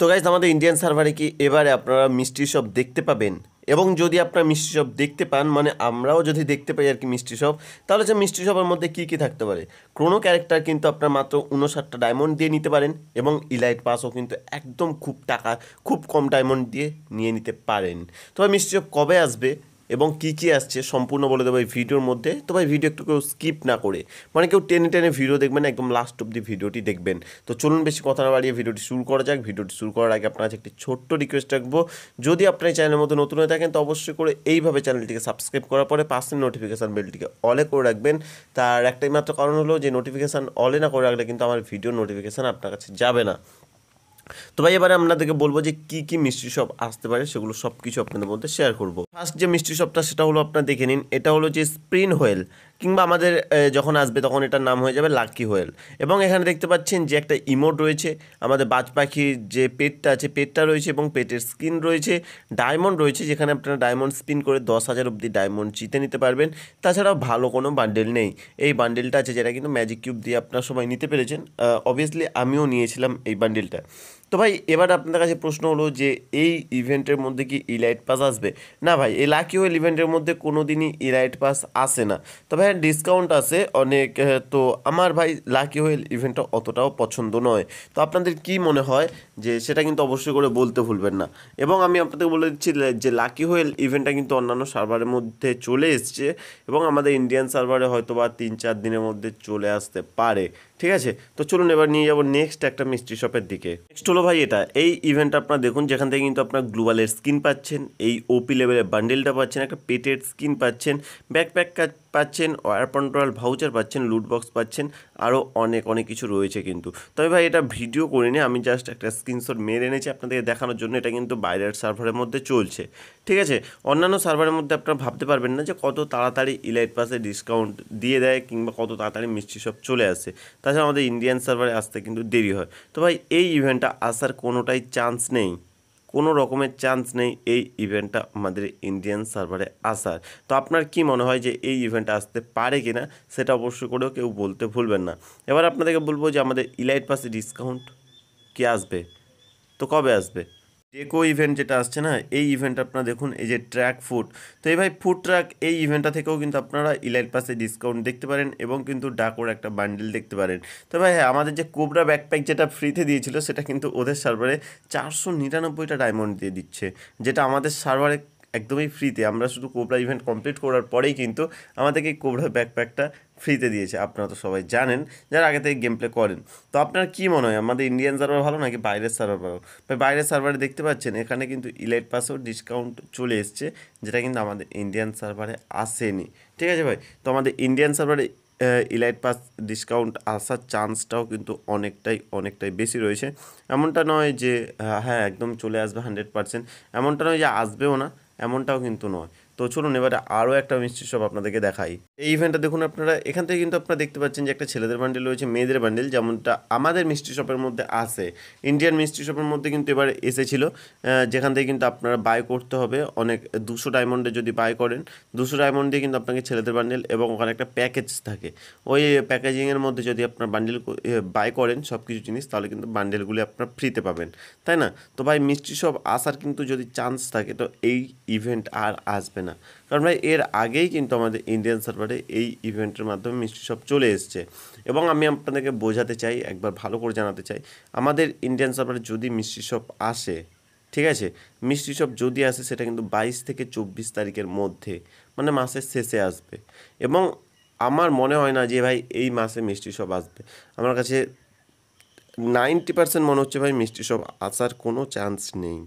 তো গাইজ আমাদের ইন্ডিয়ান সার্ভারে কি এবারে আপনারা মিষ্টি শপ দেখতে পাবেন এবং যদি আপনারা মিষ্টি শপ দেখতে পান মানে আমরাও যদি দেখতে পাই আর কি মিষ্টি শপ তাহলে যে মিষ্টি শপের মধ্যে কী কী থাকতে পারে ক্রোনো ক্যারেক্টার কিন্তু আপনার মাত্র উনষাটটা ডায়মন্ড দিয়ে নিতে পারেন এবং ইলাইট পাসও কিন্তু একদম খুব টাকা খুব কম ডায়মন্ড দিয়ে নিয়ে নিতে পারেন তবে মিষ্টি শপ কবে আসবে এবং কি কি আসছে সম্পূর্ণ বলে দেবো এই ভিডিওর মধ্যে তো ভাই ভিডিও একটু কেউ স্কিপ না করে মানে কেউ টেনে টেনে ভিডিও দেখবেন একদম লাস্ট দি ভিডিওটি দেখবেন তো চলুন বেশি কথা না বাড়িয়ে ভিডিওটি শুরু করা যাক ভিডিওটি শুরু করার আগে আপনার একটি ছোট্ট রিকোয়েস্ট রাখবো যদি আপনার চ্যানেলের মধ্যে নতুন হয়ে থাকেন তো অবশ্যই করে এইভাবে চ্যানেলটিকে সাবস্ক্রাইব করার পরে পাশে নোটিফিকেশান বেলটিকে অলে করে রাখবেন তার একটাই মাত্র কারণ হলো যে নোটিফিকেশান অলে না করে রাখলে কিন্তু আমার ভিডিও নোটিফিকেশান আপনার কাছে যাবে না তো ভাই এবারে আপনাদেরকে বলবো যে কি কি মিষ্টি শপ আসতে পারে সেগুলো সব কিছু আপনাদের মধ্যে শেয়ার করবো ফার্স্ট যে মিষ্টি শপটা সেটা হলো আপনার দেখে নিন এটা হলো যে স্প্রিন হোয়েল কিংবা আমাদের যখন আসবে তখন এটার নাম হয়ে যাবে লাকি হোয়েল এবং এখানে দেখতে পাচ্ছেন যে একটা ইমোট রয়েছে আমাদের বাজ পাখির যে পেটটা আছে পেটটা রয়েছে এবং পেটের স্কিন রয়েছে ডায়মন্ড রয়েছে যেখানে আপনারা ডায়মন্ড স্পিন করে দশ হাজার অবধি ডায়মন্ড জিতে নিতে পারবেন তাছাড়াও ভালো কোনো বান্ডেল নেই এই বান্ডেলটা আছে যেটা কিন্তু ম্যাজিক কিউব দিয়ে আপনার সবাই নিতে পেরেছেন অবভিয়াসলি আমিও নিয়েছিলাম এই বান্ডেলটা তো ভাই এবার আপনাদের কাছে প্রশ্ন হলো যে এই ইভেন্টের মধ্যে কি ইলাইট পাস আসবে না ভাই এই লাকি ওয়েল ইভেন্টের মধ্যে কোনো দিনই ইলাইট পাস আসে না তো ভাই ডিসকাউন্ট আছে অনেক তো আমার ভাই লাকি ওয়েল ইভেন্টটা অতটাও পছন্দ নয় তো আপনাদের কি মনে হয় যে সেটা কিন্তু অবশ্যই করে বলতে ভুলবেন না এবং আমি আপনাদের বলে দিচ্ছি যে লাকি ওয়েল ইভেন্টটা কিন্তু অন্যান্য সার্ভারের মধ্যে চলে এসছে এবং আমাদের ইন্ডিয়ান সার্ভারে হয়তো বা তিন চার দিনের মধ্যে চলে আসতে পারে ঠিক আছে তো চলুন এবার নিয়ে যাবো নেক্সট একটা মিস্ট্রি শপের দিকে নেক্সট হলো হলো ভাই এটা এই ইভেন্টটা আপনারা দেখুন যেখান থেকে কিন্তু আপনার গ্লোবালের স্কিন পাচ্ছেন এই ওপি লেভেলের বান্ডেলটা পাচ্ছেন একটা পেটের স্কিন পাচ্ছেন ব্যাকপ্যাক পাচ্ছেন ওয়ার কন্ট্রোল ভাউচার পাচ্ছেন লুট বক্স পাচ্ছেন আরও অনেক অনেক কিছু রয়েছে কিন্তু তবে ভাই এটা ভিডিও করে নিয়ে আমি জাস্ট একটা স্ক্রিনশট মেরে এনেছি আপনাদেরকে দেখানোর জন্য এটা কিন্তু বাইরের সার্ভারের মধ্যে চলছে ঠিক আছে অন্যান্য সার্ভারের মধ্যে আপনারা ভাবতে পারবেন না যে কত তাড়াতাড়ি ইলাইট পাসে ডিসকাউন্ট দিয়ে দেয় কিংবা কত তাড়াতাড়ি মিষ্টি সব চলে আসে তাছাড়া আমাদের ইন্ডিয়ান সার্ভারে আসতে কিন্তু দেরি হয় তো ভাই এই ইভেন্টটা আসার কোনোটাই চান্স নেই কোনো রকমের চান্স নেই এই ইভেন্টটা আমাদের ইন্ডিয়ান সার্ভারে আসার তো আপনার কি মনে হয় যে এই ইভেন্টটা আসতে পারে কি না সেটা অবশ্য করেও কেউ বলতে ভুলবেন না এবার আপনাদেরকে বলবো যে আমাদের ইলাইট পাসে ডিসকাউন্ট কি আসবে তো কবে আসবে টেকো ইভেন্ট যেটা আসছে না এই ইভেন্ট আপনারা দেখুন এই যে ট্র্যাক ফুড তো এই ভাই ফুড ট্র্যাক এই ইভেন্টটা থেকেও কিন্তু আপনারা ইলাইট পাসে ডিসকাউন্ট দেখতে পারেন এবং কিন্তু ডাকোর একটা বান্ডিল দেখতে পারেন তো ভাই হ্যাঁ আমাদের যে কোবরা ব্যাকপ্যাক যেটা ফ্রিতে দিয়েছিল সেটা কিন্তু ওদের সার্ভারে চারশো নিরানব্বইটা ডায়মন্ড দিয়ে দিচ্ছে যেটা আমাদের সার্ভারে একদমই ফ্রিতে আমরা শুধু কোবরা ইভেন্ট কমপ্লিট করার পরেই কিন্তু আমাদেরকে এই কোবরা ব্যাকপ্যাকটা ফ্রিতে দিয়েছে আপনারা তো সবাই জানেন যারা আগে থেকে গেম প্লে করেন তো আপনার কী মনে হয় আমাদের ইন্ডিয়ান সার্ভার ভালো নাকি বাইরের সার্ভার ভালো ভাই বাইরের সার্ভারে দেখতে পাচ্ছেন এখানে কিন্তু ইলাইট পাসেও ডিসকাউন্ট চলে এসছে যেটা কিন্তু আমাদের ইন্ডিয়ান সার্ভারে আসেনি ঠিক আছে ভাই তো আমাদের ইন্ডিয়ান সার্ভারে ইলাইট পাস ডিসকাউন্ট আসার চান্সটাও কিন্তু অনেকটাই অনেকটাই বেশি রয়েছে এমনটা নয় যে হ্যাঁ একদম চলে আসবে হান্ড্রেড পার্সেন্ট এমনটা নয় যে আসবেও না এমনটাও কিন্তু নয় তো চলুন এবারে আরও একটা মিষ্টি শপ আপনাদেরকে দেখাই এই ইভেন্টটা দেখুন আপনারা এখান থেকে কিন্তু আপনারা দেখতে পাচ্ছেন যে একটা ছেলেদের বান্ডেল রয়েছে মেয়েদের বান্ডেল যেমনটা আমাদের মিষ্টি শপের মধ্যে আসে ইন্ডিয়ান মিষ্টি শপের মধ্যে কিন্তু এবার এসেছিল যেখান থেকে কিন্তু আপনারা বাই করতে হবে অনেক দুশো ডায়মন্ডে যদি বাই করেন দুশো ডায়মন্ড দিয়ে কিন্তু আপনাকে ছেলেদের বান্ডেল এবং ওখানে একটা প্যাকেজ থাকে ওই প্যাকেজিংয়ের মধ্যে যদি আপনার বান্ডেল বাই করেন সব কিছু জিনিস তাহলে কিন্তু বান্ডেলগুলি আপনার ফ্রিতে পাবেন তাই না তো ভাই মিষ্টি শপ আসার কিন্তু যদি চান্স থাকে তো এই ইভেন্ট আর আসবে না না কারণ ভাই এর আগেই কিন্তু আমাদের ইন্ডিয়ান সার্ভারে এই ইভেন্টের মাধ্যমে মিষ্টি সব চলে এসছে এবং আমি আপনাদেরকে বোঝাতে চাই একবার ভালো করে জানাতে চাই আমাদের ইন্ডিয়ান সার্ভারে যদি মিষ্টি সব আসে ঠিক আছে মিষ্টি সব যদি আসে সেটা কিন্তু বাইশ থেকে চব্বিশ তারিখের মধ্যে মানে মাসের শেষে আসবে এবং আমার মনে হয় না যে ভাই এই মাসে মিষ্টি সব আসবে আমার কাছে নাইনটি পার্সেন্ট মনে হচ্ছে ভাই মিষ্টি সব আসার কোনো চান্স নেই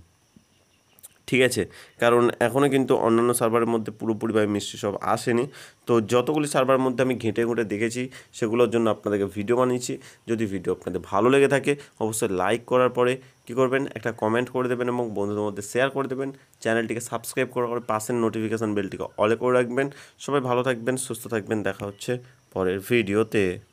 ঠিক আছে কারণ এখনও কিন্তু অন্যান্য সার্ভারের মধ্যে পুরোপুরিভাবে মিষ্টি সব আসেনি তো যতগুলি সার্ভারের মধ্যে আমি ঘেঁটে ঘুঁটে দেখেছি সেগুলোর জন্য আপনাদেরকে ভিডিও বানিয়েছি যদি ভিডিও আপনাদের ভালো লেগে থাকে অবশ্যই লাইক করার পরে কী করবেন একটা কমেন্ট করে দেবেন এবং বন্ধুদের মধ্যে শেয়ার করে দেবেন চ্যানেলটিকে সাবস্ক্রাইব করার পরে পাশের নোটিফিকেশান বেলটিকে অলে করে রাখবেন সবাই ভালো থাকবেন সুস্থ থাকবেন দেখা হচ্ছে পরের ভিডিওতে